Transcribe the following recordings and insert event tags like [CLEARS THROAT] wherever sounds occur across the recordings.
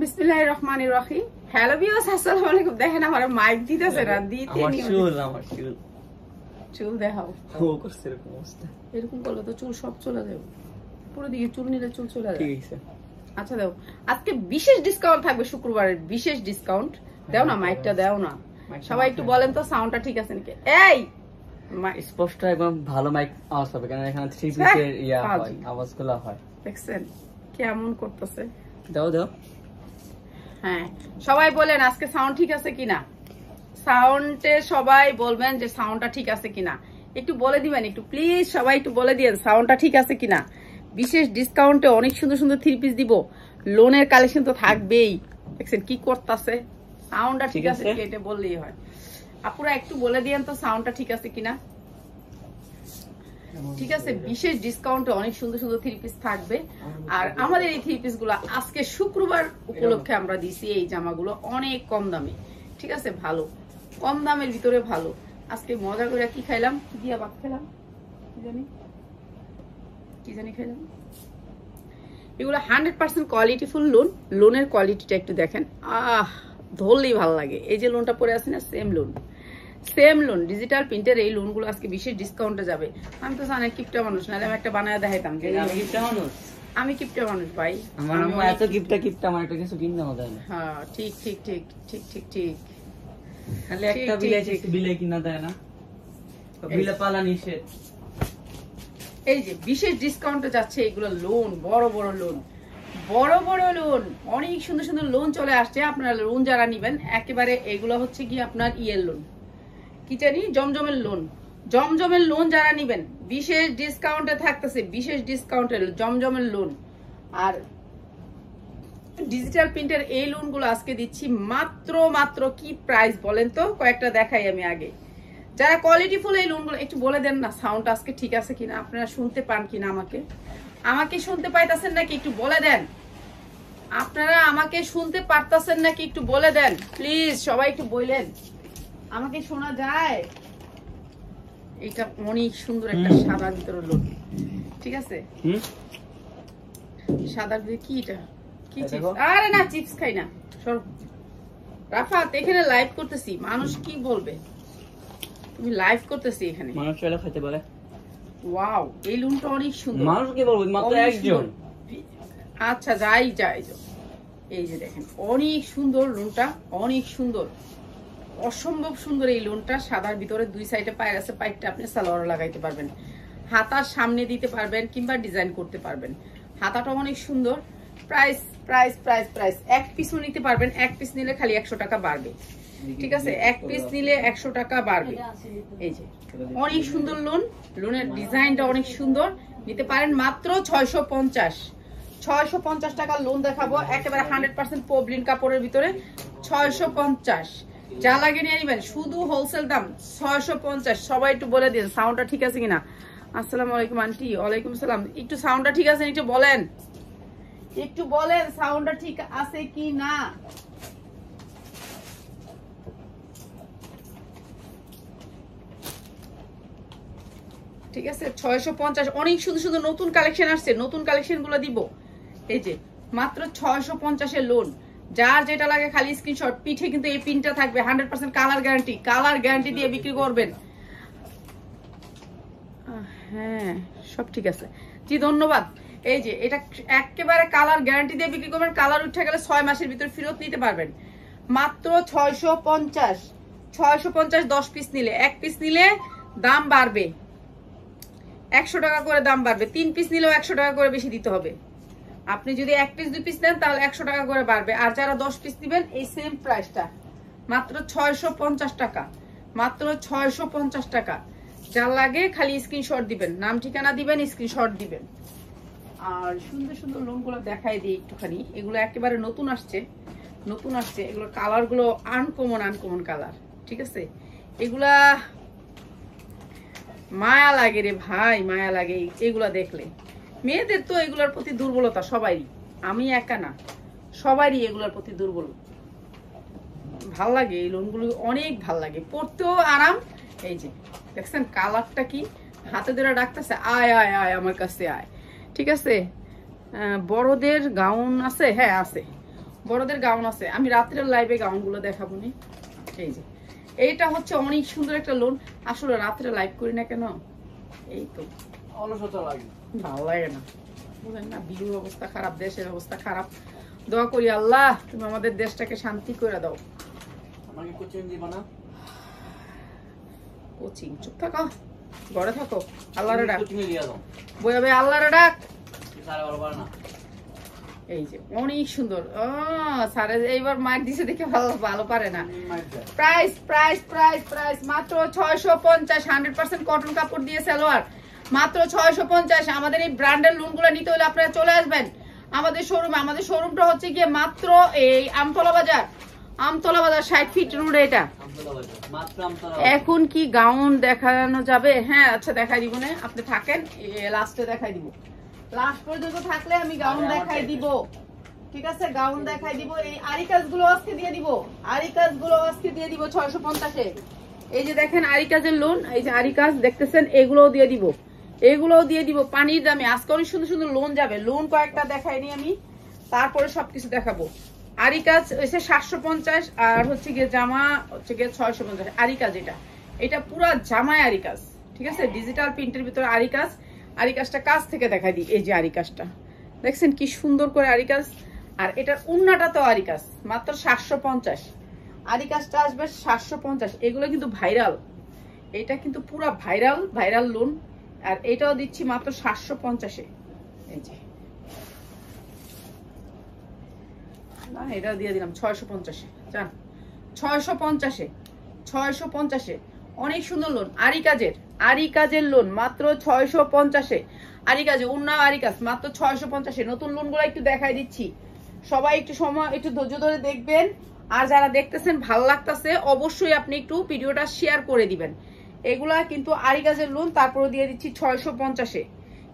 শুক্রবারের বিশেষ ডিসকাউন্ট দাও না মাইকটা দাও না সবাই একটু বলেন তো সাউন্ড ঠিক আছে নাকি এই স্পষ্ট একদম ভালো মাইক আওয়াজ হবে কারণ এখানে থ্রি পিসের ইয়া হয় হয় দেখছেন কেমন করতেছে দাও দাও হ্যাঁ। সবাই বলেন আজকে সাউন্ড ঠিক আছে কিনা সাউন্ডে সবাই বলবেন যে সাউন্ডটা ঠিক আছে কিনা একটু বলে দিবেন একটু প্লিজ সবাই একটু বলে দিন সাউন্ডটা ঠিক আছে কিনা বিশেষ ডিসকাউন্টে অনেক সুন্দর সুন্দর থ্রি পিস দিব লোনের কালেকশন তো থাকবেই দেখছেন কি করতেছে সাউন্ডটা ঠিক আছে এটা বললেই হয় আপুরা একটু বলে দিয়েন তো সাউন্ডটা ঠিক আছে কিনা ঠিক আছে বিশেষ ডিসকাউন্টে অনেক সুন্দর সুন্দর থ্রি পিস থাকবে আর আমাদের এই থ্রি পিসগুলো আজকে শুক্রবার উপলক্ষে আমরা দিছি এই জামাগুলো অনেক কম দামে ঠিক আছে ভালো কম দামের ভিতরে ভালো আজকে মজা করে কি খাইলাম দিয়া ভাত খেলাম কি জানি কি জানি খাইলাম এগুলো হান্ড্রেড পার্সেন্ট কোয়ালিটিফুল লোন লোনের কোয়ালিটিটা একটু দেখেন আহ ধরলেই ভালো লাগে এই যে লোনটা পরে আছে না same lawn same lawn digital প্রিন্টের এই লোন গুলো আজকে বিশেষ ডিসকাউন্টে যাবে আমি তো জানি কিপটা মানুষ নাহলে আমি একটা বানায় দেখাইতাম আমি কিপটা মানুষ ভাই আমার এত কিপটা কিপটা আমার একটা কিছু কিনতে হবে হ্যাঁ ঠিক ঠিক ঠিক ঠিক ঠিক ঠিক তাহলে একটা বিলাই বিলে কিনা দেয় না বিলে পালা নিষেধ এই যে বিশেষ ডিসকাউন্টে যাচ্ছে এগুলো লোন বড় বড় লোন বড় বড় লোন অনেক সুন্দর সুন্দর লোন চলে আসছে আপনারা লোন যারা নেবেন একেবারে এগুলো হচ্ছে কি আপনার ইয়ের লোন কি জানি জমজমের লোন জমজমের লোন যারা নিবেন বিশেষ ডিসকাউন্টে থাকতেছে বিশেষ ডিসকাউন্টে জমজমের লোন আর ডিজিটাল প্রিন্টের এই লোনগুলো আজকে দিচ্ছি মাত্র মাত্র কি প্রাইস বলেন তো কয়েকটা দেখাই আমি আগে যারা কোয়ালিটিফুল এই লোনগুলো একটু বলে দেন না সাউন্ড আজকে ঠিক আছে কিনা আপনারা শুনতে পান কিনা আমাকে আমাকে শুনতে পাইতাছেন নাকি একটু বলে দেন আপনারা আমাকে শুনতে পারতাছেন নাকি একটু বলে দেন প্লিজ সবাই একটু বলেন আমাকে শোনা যায় এটা অনেক সুন্দর একটা সাদা ভিতরে লোক ঠিক আছে সাদা ভিতরে কি এটা কি আরে না চিপস খাই না এখানে লাইভ করতেছি মানুষ কি বলবে তুমি লাইভ করতেছি এখানে মানুষ চলে পারে ওয়াও এই লুনটা অনেক সুন্দর মানুষ কি বলবে মাত্র একজন আচ্ছা যাই যাই এই যে দেখেন অনেক সুন্দর লুনটা অনেক সুন্দর অসম্ভব সুন্দর এই লোনটা সাদার ভিতরে দুই সাইডে পায়ের আছে পাইপটা আপনি সালোয়ারও লাগাইতে পারবেন হাতার সামনে দিতে পারবেন কিংবা ডিজাইন করতে পারবেন হাতাটা অনেক সুন্দর প্রাইস প্রাইস প্রাইস প্রাইস এক পিসও নিতে পারবেন এক পিস নিলে খালি একশো টাকা বাড়বে ঠিক আছে এক পিস নিলে একশো টাকা বাড়বে এই যে অনেক সুন্দর লোন লোনের ডিজাইনটা অনেক সুন্দর নিতে পারেন মাত্র ছয়শো পঞ্চাশ ছয়শো পঞ্চাশ টাকার লোন দেখাবো একেবারে হান্ড্রেড পার্সেন্ট পবলিন কাপড়ের ভিতরে ছয়শো পঞ্চাশ যা লাগে নিয়ে শুধু হোলসেল দাম ছয়শো পঞ্চাশ সবাই একটু বলে দিন সাউন্ডটা ঠিক আছে কিনা আসসালামু আলাইকুম আন্টি ওয়ালাইকুম সালাম একটু সাউন্ডটা ঠিক আছে একটু বলেন একটু বলেন সাউন্ডটা ঠিক আছে কি না ঠিক আছে ছয়শো পঞ্চাশ অনেক শুধু শুধু নতুন কালেকশন আসছে নতুন কালেকশনগুলো দিব এই যে মাত্র ছয়শো পঞ্চাশের লোন যার যেটা লাগে খালি স্ক্রিনশট পিঠে কিন্তু এই পিনটা থাকবে hundred percent colour guarantee colour guarantee দিয়ে বিক্রি করবেন হ্যাঁ সব ঠিক আছে জি ধন্যবাদ এই যে এটা একেবারে কালার গ্যারান্টি দিয়ে বিক্রি করবেন কালার উঠে গেলে ছয় মাসের ভিতরে ফেরত নিতে পারবেন মাত্র ছয়শো পঞ্চাশ ছয়শো পঞ্চাশ দশ পিস নিলে এক পিস নিলে দাম বাড়বে একশো টাকা করে দাম বাড়বে তিন পিস নিলেও একশো টাকা করে বেশি দিতে হবে আপনি যদি এক পিস দুই পিস নেন তাহলে একশো টাকা করে বাড়বে আর যারা দশ পিস দিবেন এই সেম প্রাইসটা মাত্র ছয়শো পঞ্চাশ টাকা মাত্র ছয়শো পঞ্চাশ টাকা যার লাগে খালি স্ক্রিনশট দিবেন নাম ঠিকানা দিবেন স্ক্রিনশট দিবেন আর সুন্দর সুন্দর লোনগুলো দেখাই দিই একটুখানি এগুলো একেবারে নতুন আসছে নতুন আসছে এগুলো কালারগুলো আনকমন আনকমন কালার ঠিক আছে এগুলা মায়া লাগে রে ভাই মায়া লাগে এগুলা দেখলে মেয়েদের তো এগুলোর প্রতি দুর্বলতা সবারই আমি একা না সবারই এগুলোর প্রতি দুর্বল ভাল লাগে এই লোনগুলো অনেক ভাল লাগে পড়তেও আরাম এই যে দেখছেন কালারটা কি হাতে ধরে ডাকতেছে আয় আয় আয় আমার কাছে আয় ঠিক আছে বড়দের গাউন আছে হ্যাঁ আছে বড়দের গাউন আছে আমি রাত্রের লাইভে গাউনগুলো দেখাবো নি এই যে এইটা হচ্ছে অনেক সুন্দর একটা লোন আসলে রাত্রে লাইভ করি না কেন এই তো এই যে অনেক সুন্দর এইবার মার দিছে দেখে ভালো ভালো পারে না প্রাইস প্রাইস প্রাইস প্রাইস মাত্র ছয়শো পঞ্চাশ হান্ড্রেড পার্সেন্ট কটন কাপড় দিয়ে সালোয়ার মাত্র ছয়শো পঞ্চাশ আমাদের এই ব্র্যান্ডের লোনগুলো নিতে হলে আপনারা চলে আসবেন আমাদের শোরুমে আমাদের শোরুমটা হচ্ছে গিয়ে মাত্র এই আমতলা বাজার আমতলা বাজার ষাট ফিট রোড এটা এখন কি গাউন দেখানো যাবে হ্যাঁ আচ্ছা দেখাই দিব না আপনি থাকেন লাস্টে দেখাই দিব লাস্ট পর্যন্ত থাকলে আমি গাউন দেখাই দিব ঠিক আছে গাউন দেখাই দিব এই আরি গুলো আজকে দিয়ে দিব আরি গুলো আজকে দিয়ে দিব ছয়শো পঞ্চাশে এই যে দেখেন আরি কাজের লোন এই যে আরি কাজ দেখতেছেন এগুলোও দিয়ে দিব এগুলোও দিয়ে দিব পানির দামে আজকে অনেক সুন্দর সুন্দর লোন যাবে লোন কয়েকটা দেখাইনি আমি তারপরে সবকিছু দেখাবো আরি কাজ হচ্ছে সাতশো পঞ্চাশ আর হচ্ছে গিয়ে জামা হচ্ছে গিয়ে ছয়শো পঞ্চাশ আরি কাজ এটা এটা পুরো জামায় আরি কাজ ঠিক আছে ডিজিটাল প্রিন্টের ভিতরে আরি কাজ আরি কাজটা কাজ থেকে দেখাই দিই এই যে আরি কাজটা দেখছেন কি সুন্দর করে আরি কাজ আর এটার উন্নাটা তো আরি কাজ মাত্র সাতশো পঞ্চাশ আরি কাজটা আসবে সাতশো পঞ্চাশ এগুলো কিন্তু ভাইরাল এটা কিন্তু পুরা ভাইরাল ভাইরাল লোন আর এটাও দিচ্ছি মাত্র সাতশো পঞ্চাশে এই যে না এটাও দিয়ে দিলাম ছয়শো পঞ্চাশে চান ছয়শো পঞ্চাশে ছয়শো পঞ্চাশে অনেক সুন্দর লোন আরি কাজের আরি কাজের লোন মাত্র ছয়শো পঞ্চাশে আরি কাজে উন্নয় আরি কাজ মাত্র ছয়শো পঞ্চাশে নতুন লোনগুলো একটু দেখাই দিচ্ছি সবাই একটু সময় একটু ধৈর্য ধরে দেখবেন আর যারা দেখতেছেন ভালো লাগতেছে অবশ্যই আপনি একটু ভিডিওটা শেয়ার করে দিবেন এগুলা কিন্তু আড়ি গাছের লোন তারপরে দিয়ে দিচ্ছি ছয়শো পঞ্চাশে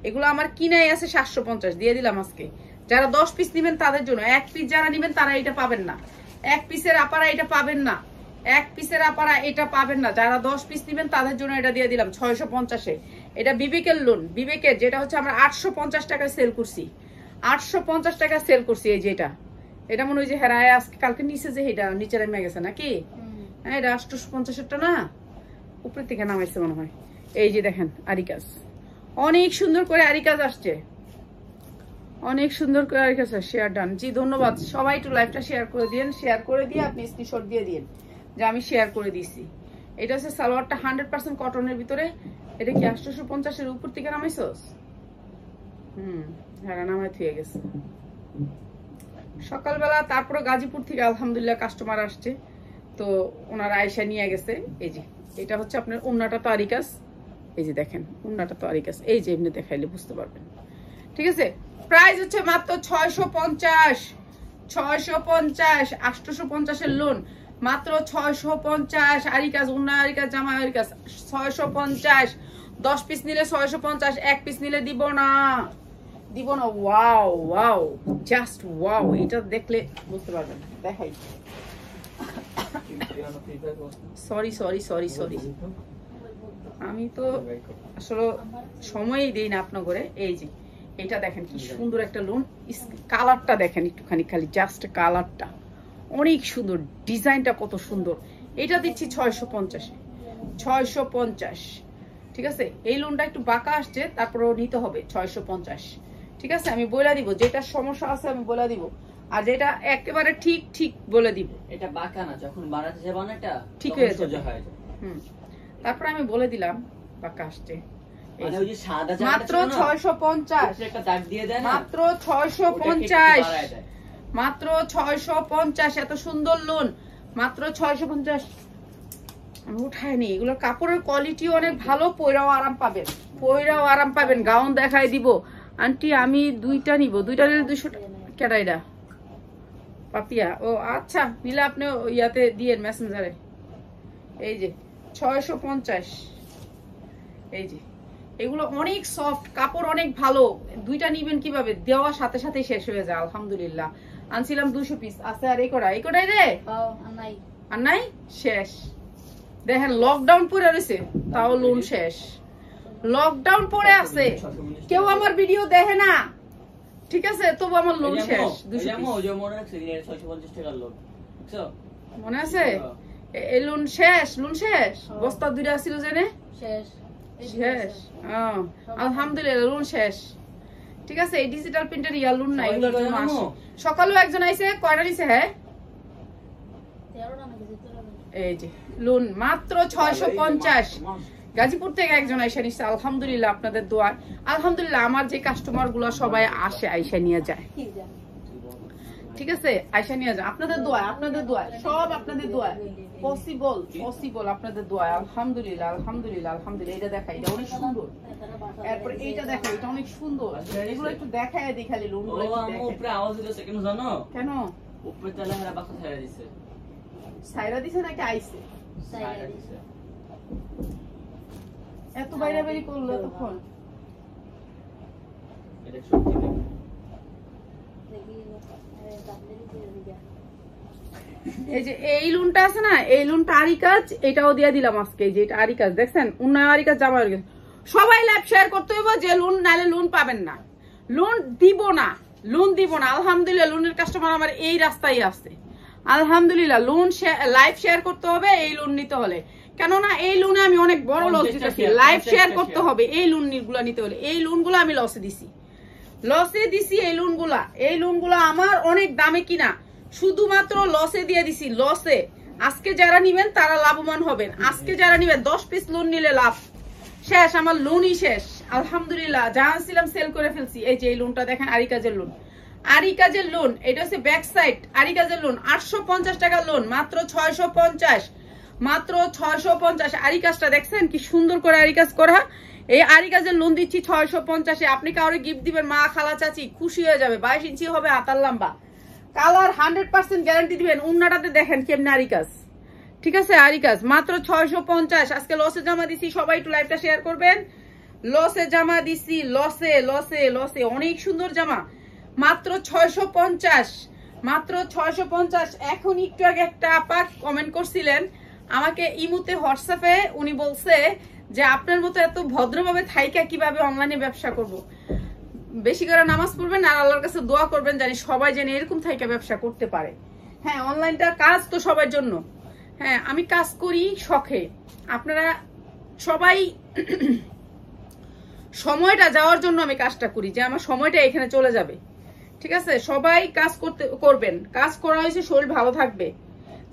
এগুলো আমার কিনাই আছে সাতশো পঞ্চাশ দিয়ে দিলাম আজকে যারা দশ পিস নেবেন তাদের জন্য এক পিস যারা নিবেন তারা এটা পাবেন না এক পিসের আপারা এটা পাবেন না এক পিসের আপারা এটা পাবেন না যারা দশ পিস নেবেন তাদের জন্য এটা দিয়ে দিলাম ছয়শো পঞ্চাশে এটা বিবেকের লোন বিবেকের যেটা হচ্ছে আমরা আটশো পঞ্চাশ টাকায় সেল করছি আটশো পঞ্চাশ টাকা সেল করছি এই যেটা এটা মনে হয় যে হ্যাঁ আজকে কালকে নিচে যে এটা নিচে নেমে গেছে নাকি হ্যাঁ এটা আটশো পঞ্চাশেরটা না উপরে থেকে নামাইছে মনে হয় এই যে দেখেন আরি কাজ অনেক সুন্দর করে আরি কাজ আসছে অনেক সুন্দর করে আরি কাজ আসছে শেয়ার ডান জি ধন্যবাদ সবাই একটু লাইভটা শেয়ার করে দিন শেয়ার করে দিয়ে আপনি স্ক্রিনশট দিয়ে দিন যে আমি শেয়ার করে দিছি এটা হচ্ছে সালোয়ারটা হান্ড্রেড পার্সেন্ট কটনের ভিতরে এটা কি আটশোশো পঞ্চাশের উপর থেকে নামাইছস হুম হ্যাঁ নামাই থুয়ে গেছে সকালবেলা তারপরে গাজীপুর থেকে আলহামদুলিল্লাহ কাস্টমার আসছে তো ওনারা আয়সা নিয়ে গেছে এই যে এটা হচ্ছে আপনার উন্নাটা তারিকাস এই যে দেখেন উন্নাটা তারিকাস এই যে এমনি দেখাইলে বুঝতে পারবেন ঠিক আছে প্রাইস হচ্ছে মাত্র ছয়শো পঞ্চাশ ছয়শো পঞ্চাশ আষ্টশো পঞ্চাশের লোন মাত্র ছয়শো পঞ্চাশ আরিকাস উন্না আরিকাস জামা আরিকাস ছয়শো পঞ্চাশ দশ পিস নিলে ছয়শো পঞ্চাশ এক পিস নিলে দিব না দিব না ওয়াও ওয়াও জাস্ট ওয়াও এটা দেখলে বুঝতে পারবেন দেখাই সরি সরি সরি সরি আমি তো আসলে সময়ই দিই না আপনার ঘরে এই যে এটা দেখেন কি সুন্দর একটা লোন কালারটা দেখেন একটুখানি খালি জাস্ট কালারটা অনেক সুন্দর ডিজাইনটা কত সুন্দর এটা দিচ্ছি ছয়শো পঞ্চাশে ছয়শো পঞ্চাশ ঠিক আছে এই লোনটা একটু বাঁকা আসছে তারপরে নিতে হবে ছয়শো পঞ্চাশ ঠিক আছে আমি বলে দিব যেটা সমস্যা আছে আমি বলে দিব আর একেবারে ঠিক ঠিক বলে দিব এটা বাঁকা না যখন বাড়াতে না এটা ঠিক হয়ে সোজা হয়ে যাবে তারপর আমি বলে দিলাম বাঁকা আসছে মানে মাত্র ছয়শো পঞ্চাশ মাত্র ছয়শো পঞ্চাশ মাত্র ছয়শো পঞ্চাশ এত সুন্দর লোন মাত্র ছয়শো পঞ্চাশ আমি উঠাইনি এগুলো কাপড়ের কোয়ালিটি অনেক ভালো পয়রাও আরাম পাবেন পয়রাও আরাম পাবেন গাউন দেখাই দিব আন্টি আমি দুইটা নিব দুইটা নিলে দুশো টাকা কেটাইটা পাপিয়া ও আচ্ছা মিলা আপনি ইয়াতে দিয়ে মেসেঞ্জারে এই যে ছয়শো এই যে এগুলো অনেক সফট কাপড় অনেক ভালো দুইটা নিবেন কিভাবে দেওয়া সাথে সাথে শেষ হয়ে যায় আলহামদুলিল্লাহ আনছিলাম দুশো পিস আছে আর এই কটা এই কটাই রে আর নাই শেষ দেখেন লকডাউন পরে রয়েছে তাও লোন শেষ লকডাউন পরে আছে কেউ আমার ভিডিও দেখে না ঠিক আছে তো আমার লোন শেষ মনে আছে এই লোন শেষ লোন শেষ বস্তা দুইটা আলহামদুলিল্লাহ লোন ঠিক আছে এই ডিজিটাল প্রিন্টার লোন নাই সকালেও একজন আইছে কয়টা নিছে এই যে লোন মাত্র ছয়শ পঞ্চাশ গাজীপুর থেকে একজন আইসা নিচ্ছে আলহামদুলিল্লাহ আপনাদের দোয়ার আলহামদুলিল্লাহ আমার যে কাস্টমার গুলা সবাই আসে আইসা নিয়ে যায় ঠিক আছে আইসা নিয়ে যায় আপনাদের দোয়া আপনাদের দোয়া সব আপনাদের দোয়া পসিবল পসিবল আপনাদের দোয়া আলহামদুলিল্লাহ আলহামদুলিল্লাহ আলহামদুলিল্লাহ এটা দেখা এটা অনেক সুন্দর এরপর এইটা দেখো এটা অনেক সুন্দর এগুলো একটু দেখাই দেখালি লোন কেন সাইরা বাসা দিছে দিছে নাকি আইসে দিছে এত বাইরে বেরি করলো এতক্ষণ এই যে এই লুনটা আছে না এই লুনটা আরি কাজ এটাও দিয়ে দিলাম আজকে যে এটা আরি কাজ দেখছেন উন্নয় আরি কাজ জামা সবাই লাইভ শেয়ার করতে হইব যে লুন নালে লুন পাবেন না লুন দিব না লুন দিব না আলহামদুলিল্লাহ লুনের কাস্টমার আমার এই রাস্তায় আসছে আলহামদুলিল্লাহ লুন লাইভ শেয়ার করতে হবে এই লুন নিতে হলে কেননা এই লোনে আমি অনেক বড় লস দিতেছি লাইভ শেয়ার করতে হবে এই লোন গুলা নিতে হলে এই লোনগুলো আমি লসে দিছি লসে দিছি এই লোনগুলা এই লোনগুলা আমার অনেক দামে কিনা শুধুমাত্র লসে দিয়ে দিছি লসে আজকে যারা নিবেন তারা লাভবান হবেন আজকে যারা নিবেন দশ পিস লোন নিলে লাভ শেষ আমার লোনই শেষ আলহামদুলিল্লাহ যা ছিলাম সেল করে ফেলছি এই যে এই লোনটা দেখেন আরি কাজের লোন আরি কাজের লোন এটা হচ্ছে ব্যাক আরি কাজের লোন আটশো পঞ্চাশ টাকা লোন মাত্র ছয়শো পঞ্চাশ মাত্র ছয়শো পঞ্চাশ আরি কাজটা দেখছেন কি সুন্দর করে আরি কাজ করা এই আরি কাজের লোন দিচ্ছি ছয়শো পঞ্চাশে আপনি কাউরে গিফট দিবেন মা খালা চাচি খুশি হয়ে যাবে বাইশ ইঞ্চি হবে হাতার লম্বা কালার হান্ড্রেড পার্সেন্ট গ্যারান্টি দিবেন উন্নাটাতে দেখেন কেমনি আরি কাজ ঠিক আছে আরি কাজ মাত্র ছয়শো পঞ্চাশ আজকে লসে জমা দিছি সবাই একটু লাইভটা শেয়ার করবেন লসে জামা দিছি লসে লসে লসে অনেক সুন্দর জামা মাত্র ছয়শো পঞ্চাশ মাত্র ছয়শো পঞ্চাশ এখন একটু আগে একটা আপা কমেন্ট করছিলেন আমাকে ইমুতে হোয়াটসঅ্যাপে উনি বলছে যে আপনার মতো এত ভদ্রভাবে থাইকা কিভাবে অনলাইনে ব্যবসা করব। বেশি করে নামাজ পড়বেন আর আল্লাহর কাছে দোয়া করবেন জানি সবাই যেন এরকম থাইকা ব্যবসা করতে পারে হ্যাঁ অনলাইনটা কাজ তো সবার জন্য হ্যাঁ আমি কাজ করি শখে আপনারা সবাই [CLEARS THROAT] সময়টা যাওয়ার জন্য আমি কাজটা করি যে আমার সময়টা এখানে চলে যাবে ঠিক আছে সবাই কাজ করতে করবেন কাজ করা হয়েছে শরীর ভালো থাকবে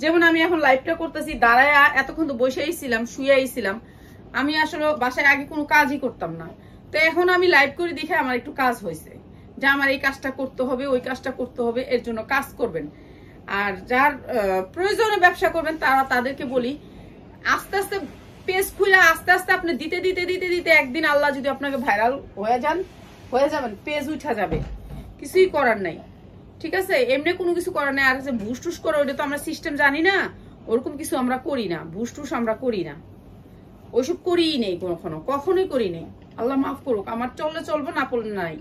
যেমন আমি এখন লাইভটা করতেছি দাঁড়ায় এতক্ষণ তো বসেই ছিলাম শুয়েই ছিলাম আমি আসলে বাসায় আগে কোনো কাজই করতাম না তো এখন আমি লাইভ করে দেখে আমার একটু কাজ হয়েছে যে আমার এই কাজটা করতে হবে ওই কাজটা করতে হবে এর জন্য কাজ করবেন আর যার প্রয়োজনে ব্যবসা করবেন তারা তাদেরকে বলি আস্তে আস্তে পেজ খুলে আস্তে আস্তে আপনি দিতে দিতে দিতে দিতে একদিন আল্লাহ যদি আপনাকে ভাইরাল হয়ে যান হয়ে যাবেন পেজ উঠা যাবে কিছুই করার নাই ঠিক আছে এমনি কোনো কিছু করার নেই আর ভুস টুস করে ওইটা তো আমরা সিস্টেম জানি না ওরকম কিছু আমরা করি না ভুস টুস আমরা করি না ওইসব করিই নেই কখনো কখনোই করি নেই আল্লাহ মাফ করুক আমার চললে চলবো না পড়লে নাই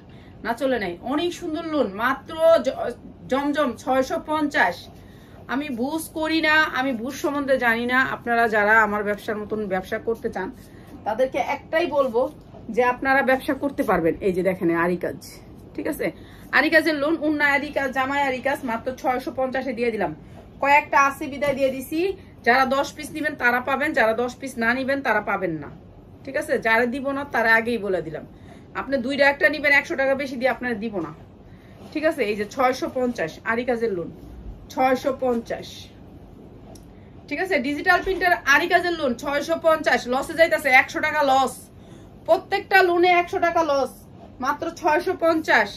না চলে নাই অনেক সুন্দর লোন মাত্র জমজম ছয়শো পঞ্চাশ আমি বুস করি না আমি বুস সম্বন্ধে জানি না আপনারা যারা আমার ব্যবসার মতন ব্যবসা করতে চান তাদেরকে একটাই বলবো যে আপনারা ব্যবসা করতে পারবেন এই যে দেখেন আরি কাজ ঠিক আছে আরিকাজের লোন উন্না আরি জামাই আরিকাজ মাত্র ছয়শো পঞ্চাশে দিয়ে দিলাম কয়েকটা আশি বিদায় দিয়ে দিছি যারা দশ পিস নিবেন তারা পাবেন যারা দশ পিস না নিবেন তারা পাবেন না ঠিক আছে যারা দিব না তারা আগেই বলে দিলাম আপনি দুইটা একটা নিবেন একশো টাকা বেশি দিয়ে আপনারা দিব না ঠিক আছে এই যে ছয়শো পঞ্চাশ আরিকাজের লোন ছয়শো পঞ্চাশ ঠিক আছে ডিজিটাল প্রিন্টার আরি কাজের লোন ছয়শো পঞ্চাশ লসে যাইতেছে একশো টাকা লস প্রত্যেকটা লোনে একশো টাকা লস মাত্র ছয়শো পঞ্চাশ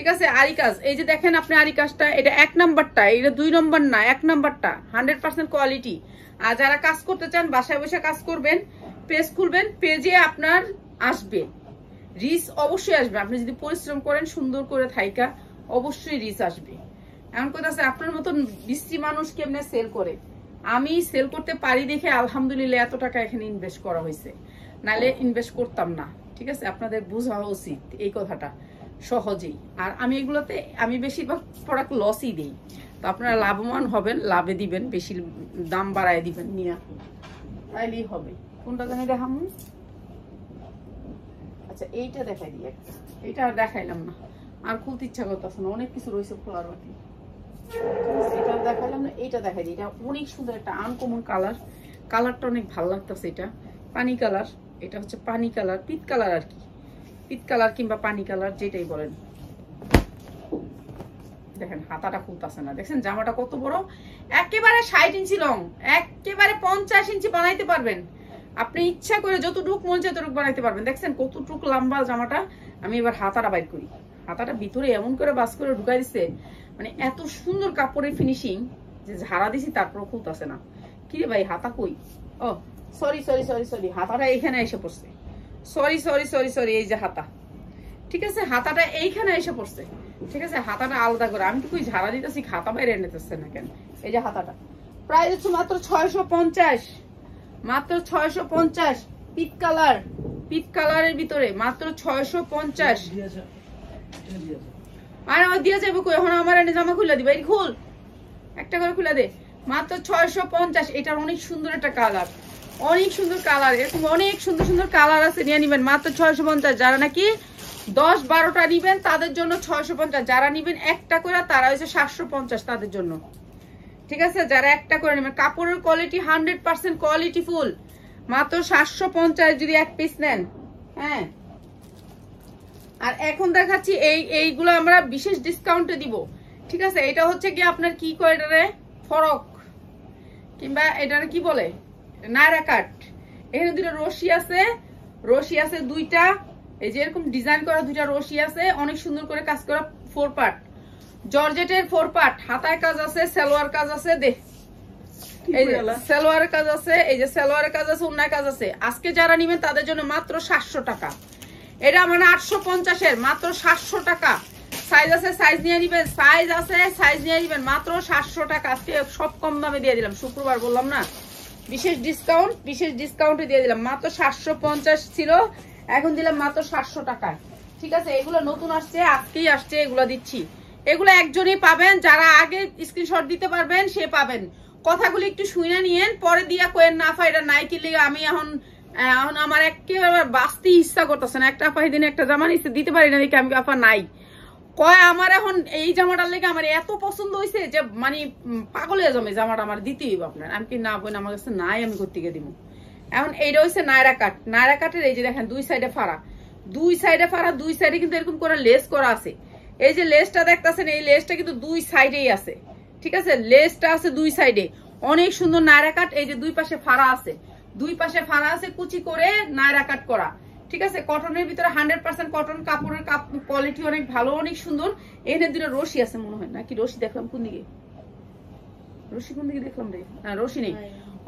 ঠিক আছে আরি কাজ এই যে দেখেন আপনি আরি কাজটা এটা এক নাম্বারটা এটা দুই নম্বর না এক নাম্বারটা হান্ড্রেড পার্সেন্ট কোয়ালিটি আর যারা কাজ করতে চান বাসায় বসে কাজ করবেন পেজ খুলবেন পেজে আপনার আসবে রিস অবশ্যই আসবে আপনি যদি পরিশ্রম করেন সুন্দর করে থাইকা অবশ্যই রিস আসবে এমন কথা আছে আপনার মতন বিশ্রী মানুষ কেমনে সেল করে আমি সেল করতে পারি দেখে আলহামদুলিল্লাহ এত টাকা এখানে ইনভেস্ট করা হয়েছে নালে ইনভেস্ট করতাম না ঠিক আছে আপনাদের বোঝা উচিত এই কথাটা সহজেই আর আমি এগুলোতে আমি বেশিরভাগ প্রোডাক্ট লসই দিই তো আপনারা লাভবান হবেন লাভে দিবেন বেশি দাম বাড়ায় দিবেন নিয়ে তাইলেই হবে কোনটা জানি দেখাম আচ্ছা এইটা দেখাই দিই এইটা আর দেখাইলাম না আর খুলতে ইচ্ছা করতেছে আসলে অনেক কিছু রয়েছে খোলার বাকি এটা দেখাইলাম না এটা দেখাই দিই এটা অনেক সুন্দর একটা আনকমন কালার কালারটা অনেক ভালো লাগতো এটা পানি কালার এটা হচ্ছে পানি কালার পিত কালার আর কি পিত কালার কিংবা পানি কালার যেটাই বলেন দেখেন হাতাটা ফুলতাছে না দেখছেন জামাটা কত বড় একেবারে ষাট ইঞ্চি লং একেবারে পঞ্চাশ ইঞ্চি বানাইতে পারবেন আপনি ইচ্ছা করে যতটুক মন চায় ততটুক বানাইতে পারবেন দেখছেন কতটুক লম্বা জামাটা আমি এবার হাতাটা বাইর করি হাতাটা ভিতরে এমন করে বাস করে ঢুকাই দিচ্ছে মানে এত সুন্দর কাপড়ের ফিনিশিং যে ঝাড়া দিছি তারপর খুলতাছে না কিরে ভাই হাতা কই ও সরি সরি সরি সরি হাতাটা এখানে এসে পড়ছে সরি সরি সরি সরি এই যে হাতা ঠিক আছে হাতাটা এইখানে এসে পড়ছে ঠিক আছে হাতাটা আলাদা করে আমি তো কই ঝাড়া দিতেছি খাতা বাইরে নিতেছে না কেন এই যে হাতাটা প্রাইস হচ্ছে মাত্র ছয়শো পঞ্চাশ মাত্র ছয়শো পঞ্চাশ পিট কালার পিক কালারের ভিতরে মাত্র ছয়শো পঞ্চাশ আর আমার দিয়ে যাবো কই এখন আমার এনে জামা খুলে দিবে খুল একটা করে খুলে দে মাত্র ছয়শো পঞ্চাশ এটার অনেক সুন্দর একটা কালার অনেক সুন্দর কালার এরকম অনেক সুন্দর সুন্দর কালার আছে নিয়ে নেবেন মাত্র ছয়শো পঞ্চাশ যারা নাকি দশ বারোটা নিবেন তাদের জন্য ছয়শো পঞ্চাশ যারা নিবেন একটা করে তারা হয়েছে সাতশো পঞ্চাশ তাদের জন্য ঠিক আছে যারা একটা করে নেবেন কাপড়ের quality hundred percent quality full মাত্র সাতশো পঞ্চাশ যদি এক পিস নেন হ্যাঁ আর এখন দেখাচ্ছি এই এইগুলো আমরা বিশেষ ডিসকাউন্টে দিব ঠিক আছে এটা হচ্ছে কি আপনার কি করে এটারে ফরক কিংবা এটারে কি বলে নায়রা কাট এখানে দুটো রশি আছে রশি আছে দুইটা এই যে এরকম ডিজাইন করা দুইটা রশি আছে অনেক সুন্দর করে কাজ করা ফোর পার্ট জর্জেটের ফোর পার্ট হাতায় কাজ আছে সেলোয়ার কাজ আছে দে সেলোয়ারের কাজ আছে এই যে সেলোয়ারের কাজ আছে কাজ আছে আজকে যারা নিবেন তাদের জন্য মাত্র সাতশো টাকা এটা মানে আটশো পঞ্চাশের মাত্র সাতশো টাকা সাইজ আছে সাইজ নিয়ে নিবেন সাইজ আছে সাইজ নিয়ে নিবেন মাত্র সাতশো টাকা আজকে সব কম দামে দিয়ে দিলাম শুক্রবার বললাম না বিশেষ ডিসকাউন্ট বিশেষ ডিসকাউন্টে দিয়ে দিলাম মাত্র সাতশো পঞ্চাশ ছিল এখন দিলাম মাত্র সাতশো টাকা ঠিক আছে এগুলো নতুন আসছে আজকেই আসছে এগুলো দিচ্ছি এগুলো একজনই পাবেন যারা আগে স্ক্রিনশট দিতে পারবেন সে পাবেন কথাগুলি একটু শুনে নিয়েন পরে দিয়া কোয়েন না ফাইটা নাই কিনলে আমি এখন এখন আমার একেবারে বাঁচতেই ইচ্ছা করতেছে না একটা দিনে একটা জামা নিচ্ছে দিতে পারি না দেখি আমি আপা নাই কয় আমার এখন এই জামাটার লেগে আমার এত পছন্দ হয়েছে যে মানে পাগল হয়ে যাবে জামাটা আমার দিতে হইব আপনার আমি কি না বোন আমার কাছে নাই আমি করতে গিয়ে দিব এখন এইটা হচ্ছে নায়রা কাট নায়রা কাটের এই যে দেখেন দুই সাইডে ফাড়া দুই সাইডে ফাড়া দুই সাইডে কিন্তু এরকম করে লেস করা আছে এই যে লেসটা দেখতেছেন এই লেসটা কিন্তু দুই সাইডেই আছে ঠিক আছে লেসটা আছে দুই সাইডে অনেক সুন্দর নায়রা কাট এই যে দুই পাশে ফাড়া আছে দুই পাশে ফাড়া আছে কুচি করে নায়রা কাট করা ঠিক আছে কটনের ভিতরে হান্ড্রেড পার্সেন্ট কটন কাপড়ের কোয়ালিটি অনেক ভালো অনেক সুন্দর এনে দুটো রশি আছে মনে হয় নাকি রশি দেখলাম কোন দিকে রশি কোন দিকে দেখলাম রে না রশি নেই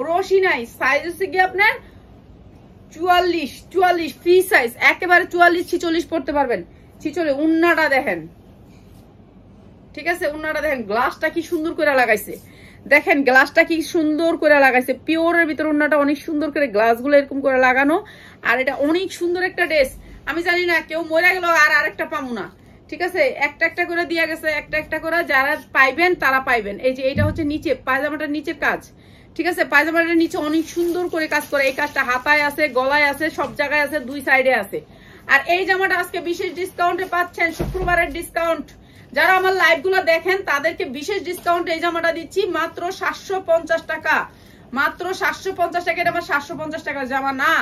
রশি নাই সাইজ হচ্ছে কি আপনার চুয়াল্লিশ চুয়াল্লিশ ফ্রি সাইজ একেবারে চুয়াল্লিশ ছিচল্লিশ পড়তে পারবেন ছিচল্লিশ উন্নাটা দেখেন ঠিক আছে উন্নাটা দেখেন গ্লাসটা কি সুন্দর করে লাগাইছে দেখেন গ্লাসটা কি সুন্দর করে লাগাইছে পিওরের ভিতরে উন্নাটা অনেক সুন্দর করে গ্লাসগুলো এরকম করে লাগানো আর এটা অনেক সুন্দর একটা ড্রেস আমি জানি না কেউ মরে গেল আর আরেকটা পাবো না ঠিক আছে একটা একটা করে দিয়া গেছে একটা একটা করে যারা পাইবেন তারা পাইবেন এই যে এটা হচ্ছে নিচে পায়জামাটার নিচের কাজ ঠিক আছে পায়জামাটার নিচে অনেক সুন্দর করে কাজ করে এই কাজটা হাতায় আছে গলায় আছে সব জায়গায় আছে দুই সাইডে আছে আর এই জামাটা আজকে বিশেষ ডিসকাউন্টে পাচ্ছেন শুক্রবারের ডিসকাউন্ট যারা আমার লাইভগুলো দেখেন তাদেরকে বিশেষ ডিসকাউন্ট এই জামাটা দিচ্ছি মাত্র সাতশো টাকা মাত্র সাতশো পঞ্চাশ টাকা এটা আমার সাতশো পঞ্চাশ টাকার জামা না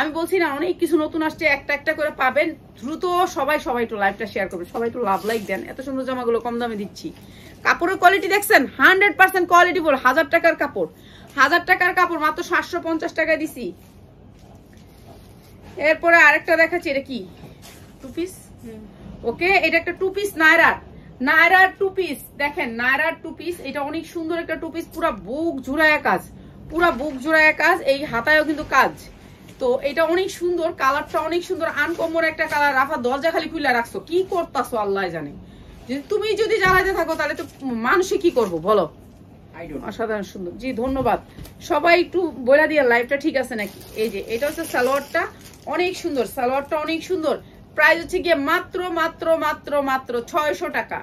আমি বলছি না অনেক কিছু নতুন আসছে একটা একটা করে পাবেন দ্রুত সবাই সবাই একটু লাইভটা শেয়ার করবেন সবাই একটু লাভ লাইক দেন এত সুন্দর জামাগুলো কম দামে দিচ্ছি কাপড়ের কোয়ালিটি দেখছেন হান্ড্রেড পার্সেন্ট কোয়ালিটি বল হাজার টাকার কাপড় হাজার টাকার কাপড় মাত্র সাতশো পঞ্চাশ টাকায় দিছি এরপরে আরেকটা দেখাচ্ছি এটা কি টু পিস ওকে এটা একটা টু পিস নায়রার নায়রার টু পিস দেখেন নায়রার টু পিস এটা অনেক সুন্দর একটা টু পিস পুরা বুক জুড়ায় কাজ পুরা বুক জুড়ায় কাজ এই হাতায়ও কিন্তু কাজ তো এটা অনেক সুন্দর কালারটা অনেক সুন্দর আনকমর একটা কালার রাফা দরজা খালি খুলে রাখছো কি করতেছো আল্লাহ জানে তুমি যদি জ্বালাতে থাকো তাহলে তো মানুষে কি করব বলো অসাধারণ সুন্দর জি ধন্যবাদ সবাই একটু বলে দিয়ে লাইফটা ঠিক আছে নাকি এই যে এটা হচ্ছে সালোয়ারটা অনেক সুন্দর সালোয়ারটা অনেক সুন্দর প্রাইস হচ্ছে গিয়ে মাত্র মাত্র মাত্র মাত্র ছয়শো টাকা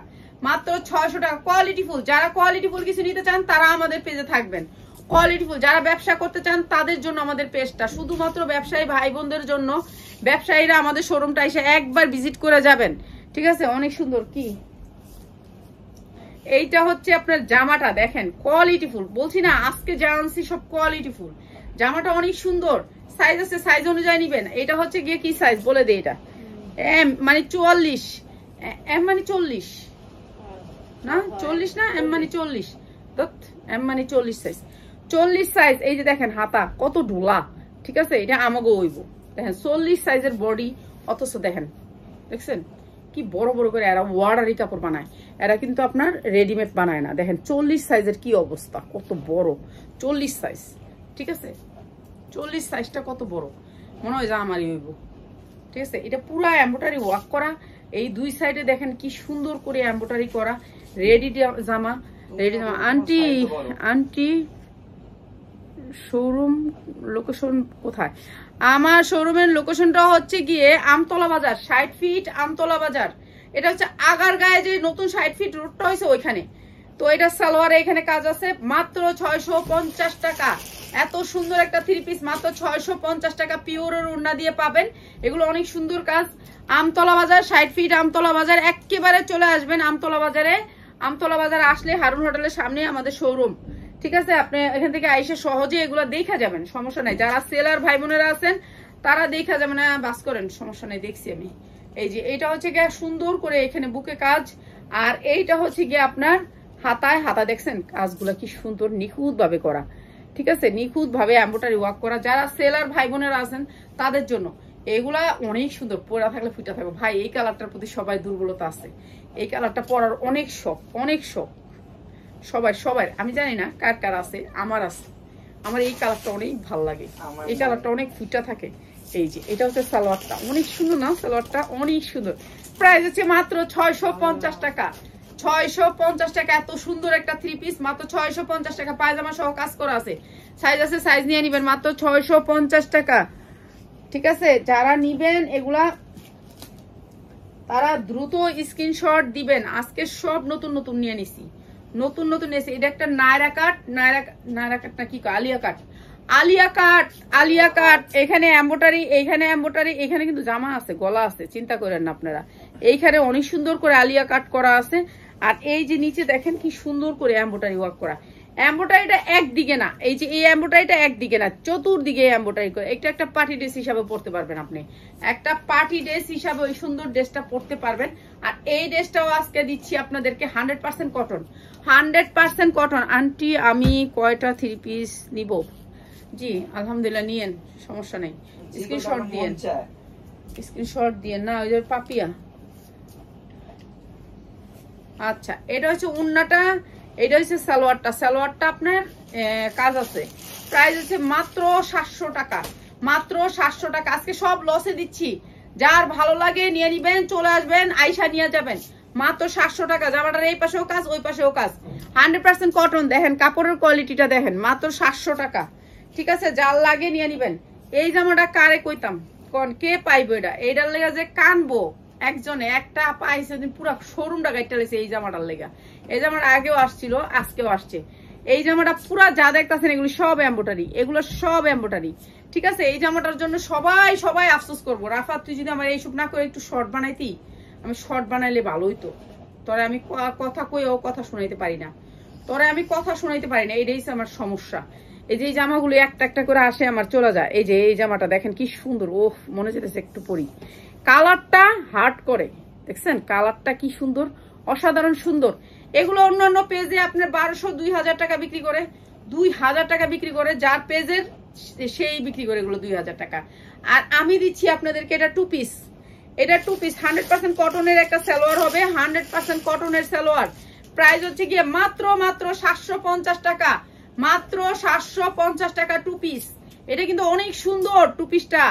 মাত্র ছয়শো টাকা কোয়ালিটিফুল যারা কোয়ালিটিফুল কিছু নিতে চান তারা আমাদের পেজে থাকবেন কোয়ালিটিফুল যারা ব্যবসা করতে চান তাদের জন্য আমাদের পেজটা শুধুমাত্র ব্যবসায়ী ভাই বোনদের জন্য ব্যবসায়ীরা আমাদের শোরুমটা এসে একবার ভিজিট করে যাবেন ঠিক আছে অনেক সুন্দর কি এইটা হচ্ছে আপনার জামাটা দেখেন কোয়ালিটিফুল বলছি না আজকে যা আনছি সব কোয়ালিটিফুল জামাটা অনেক সুন্দর সাইজ আছে সাইজ অনুযায়ী নিবেন এটা হচ্ছে গিয়ে কি সাইজ বলে দিই এটা এম মানে চুয়াল্লিশ এম মানে চল্লিশ না চল্লিশ না এম মানে চল্লিশ এম মানে চল্লিশ সাইজ চল্লিশ সাইজ এই যে দেখেন হাতা কত ঢোলা ঠিক আছে এটা আমাকে ওইব দেখেন চল্লিশ সাইজের বডি অথচ দেখেন দেখছেন কি বড় বড় করে এরা ওয়ার্ডারি কাপড় বানায় এরা কিন্তু আপনার রেডিমেড বানায় না দেখেন চল্লিশ সাইজের কি অবস্থা কত বড় চল্লিশ সাইজ ঠিক আছে চল্লিশ সাইজটা কত বড় মনে হয় যা আমারই হইব ঠিক আছে এটা পুরো অ্যাম্বোটারি ওয়াক করা এই দুই সাইডে দেখেন কি সুন্দর করে অ্যাম্বোটারি করা রেডি জামা রেডি জামা আন্টি আন্টি শোরুম লোকেশন কোথায় আমার শোরুমের লোকেশনটা হচ্ছে গিয়ে আমতলা বাজার ষাট ফিট আমতলা বাজার এটা হচ্ছে গায়ে যে নতুন ষাট ফিট রোডটা হয়েছে ওইখানে তো এটা সালোয়ারে এখানে কাজ আছে মাত্র ছয়শো পঞ্চাশ টাকা এত সুন্দর একটা থ্রি পিস মাত্র ছয়শো পঞ্চাশ টাকা পিওরের উন্না দিয়ে পাবেন এগুলো অনেক সুন্দর কাজ আমতলা বাজার ষাট ফিট আমতলা বাজার একেবারে চলে আসবেন আমতলা বাজারে আমতলা বাজার আসলে হারুন হোটেলের সামনে আমাদের শোরুম ঠিক আছে আপনি এখান থেকে আইসে সহজে এগুলো দেখা যাবেন সমস্যা নাই যারা সেলার ভাই বোনেরা আছেন তারা দেখা যাবেন বাস করেন সমস্যা নাই দেখছি আমি এই যে এটা হচ্ছে গিয়ে সুন্দর করে এখানে বুকে কাজ আর এইটা হচ্ছে গিয়ে আপনার হাতায় হাতা দেখছেন কাজগুলা কি সুন্দর নিখুঁত ভাবে করা ঠিক আছে নিখুঁত ভাবে অ্যাম্বোটারি ওয়ার্ক করা যারা সেলার ভাই বোনেরা আছেন তাদের জন্য এগুলা অনেক সুন্দর পড়া থাকলে ফুটা থাকবে ভাই এই কালারটার প্রতি সবাই দুর্বলতা আছে এই কালারটা পড়ার অনেক শখ অনেক শখ সবাই সবাই আমি জানি না কার কার আছে আমার আছে আমার এই কালারটা অনেক ভাল লাগে এই কালারটা অনেক ফুটা থাকে এই যে এটা হচ্ছে সালোয়ারটা অনেক সুন্দর না সালোয়ারটা অনেক সুন্দর প্রাইস হচ্ছে মাত্র ছয়শো টাকা ছয়শো টাকা এত সুন্দর একটা থ্রি পিস মাত্র ছয়শো টাকা পায়জামা সহ কাজ করা আছে সাইজ আছে সাইজ নিয়ে নিবেন মাত্র ছয়শো টাকা ঠিক আছে যারা নিবেন এগুলা তারা দ্রুত স্ক্রিনশট দিবেন আজকে সব নতুন নতুন নিয়ে নিছি নতুন নতুন এসে এটা একটা নায়রা কাট নায়রা নায়রা কাট না কি আলিয়া কাট আলিয়া কাট আলিয়া কাট এখানে অ্যাম্বোটারি এখানে অ্যাম্বোটারি এখানে কিন্তু জামা আছে গলা আছে চিন্তা করেন না আপনারা এইখানে অনেক সুন্দর করে আলিয়া কাট করা আছে আর এই যে নিচে দেখেন কি সুন্দর করে অ্যাম্বোটারি ওয়ার্ক করা অ্যাম্বোটারিটা একদিকে না এই যে এই অ্যাম্বোটারিটা একদিকে না চতুর্দিকে অ্যাম্বোটারি করে এটা একটা পার্টি ড্রেস হিসাবে পড়তে পারবেন আপনি একটা পার্টি ড্রেস হিসাবে ওই সুন্দর ড্রেসটা পড়তে পারবেন আর এই ড্রেসটাও আজকে দিচ্ছি আপনাদেরকে hundred percent cotton hundred percent cotton aunty আমি কয়টা থ্রি পিস নিব জি আলহামদুলিল্লাহ নিয়েন সমস্যা নেই স্ক্রিনশট দিয়েন স্ক্রিনশট দিয়েন না ওই পাপিয়া আচ্ছা এটা হচ্ছে উন্নাটা এটা হচ্ছে সালোয়ারটা সালোয়ারটা আপনার কাজ আছে প্রাইস হচ্ছে মাত্র সাতশো টাকা মাত্র সাতশো টাকা আজকে সব লসে দিচ্ছি যার ভালো লাগে নিয়ে নিবেন চলে আসবেন আইসা নিয়ে যাবেন মাত্র সাতশো টাকা জামাটার এই পাশেও কাজ ওই পাশেও কাজ হান্ড্রেড পার্সেন্ট কটন দেখেন কাপড়ের কোয়ালিটিটা দেখেন মাত্র সাতশো টাকা ঠিক আছে যার লাগে নিয়ে নিবেন এই জামাটা কারে কইতাম কন কে পাইবো এটা এইটার লেগে যে কানবো একজনে একটা পাইছে পুরো শোরুমটা গাইতে লেছে এই জামাটার লেগা এই জামাটা আগেও আসছিল আজকেও আসছে এই জামাটা পুরা যা দেখতেছেন এগুলো সব এম্বোটারি এগুলো সব এম্বোটারি ঠিক আছে এই জামাটার জন্য সবাই সবাই আফসোস করবো রাফা তুই যদি আমার এইসব না করে একটু শর্ট বানাইতি আমি শর্ট বানাইলে ভালোই তো তরে আমি কথা কই ও কথা শোনাইতে পারি না তরে আমি কথা শোনাইতে পারি না এইটাই আমার সমস্যা এই যে এই জামাগুলো একটা একটা করে আসে আমার চলে যায় এই যে এই জামাটা দেখেন কি সুন্দর ও মনে যেতেছে একটু পরি কালারটা হার্ড করে দেখছেন কালারটা কি সুন্দর অসাধারণ সুন্দর এগুলো অন্যান্য পেজে আপনার বারোশো দুই হাজার টাকা বিক্রি করে দুই হাজার টাকা বিক্রি করে যার পেজের সেই বিক্রি করে এগুলো দুই হাজার টাকা আর আমি দিচ্ছি আপনাদেরকে এটা টু পিস এটা টু পিস হান্ড্রেড পার্সেন্ট কটনের একটা সালোয়ার হবে হান্ড্রেড পার্সেন্ট কটনের সালোয়ার প্রাইস হচ্ছে গিয়ে মাত্র মাত্র সাতশো পঞ্চাশ টাকা মাত্র সাতশো পঞ্চাশ টাকা টু পিস এটা কিন্তু অনেক সুন্দর টু পিসটা